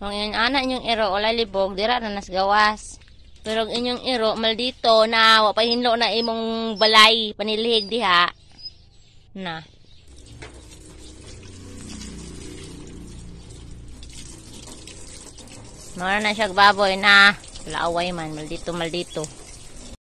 Kung yung anak inyong iro, wala libog, dira na nas gawas. Pero ang inyong iro, maldito na, wapahinlo na imong balay, panilihig diha. Na. Mara na siya baboy na. Laaway man, maldito, maldito.